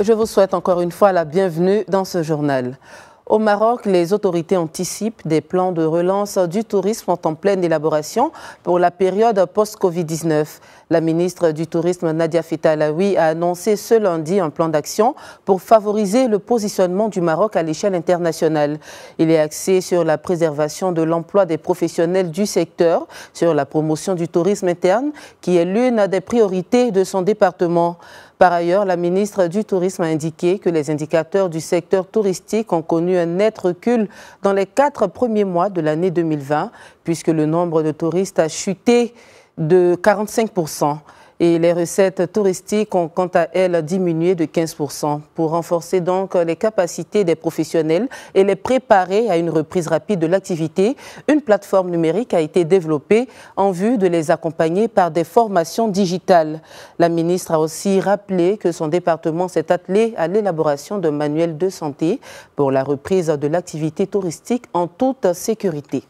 Je vous souhaite encore une fois la bienvenue dans ce journal. Au Maroc, les autorités anticipent des plans de relance du tourisme en pleine élaboration pour la période post-Covid-19. La ministre du Tourisme Nadia Fitalawi a annoncé ce lundi un plan d'action pour favoriser le positionnement du Maroc à l'échelle internationale. Il est axé sur la préservation de l'emploi des professionnels du secteur, sur la promotion du tourisme interne, qui est l'une des priorités de son département. Par ailleurs, la ministre du Tourisme a indiqué que les indicateurs du secteur touristique ont connu un net recul dans les quatre premiers mois de l'année 2020, puisque le nombre de touristes a chuté de 45 et les recettes touristiques ont quant à elles diminué de 15% pour renforcer donc les capacités des professionnels et les préparer à une reprise rapide de l'activité. Une plateforme numérique a été développée en vue de les accompagner par des formations digitales. La ministre a aussi rappelé que son département s'est attelé à l'élaboration d'un manuel de santé pour la reprise de l'activité touristique en toute sécurité.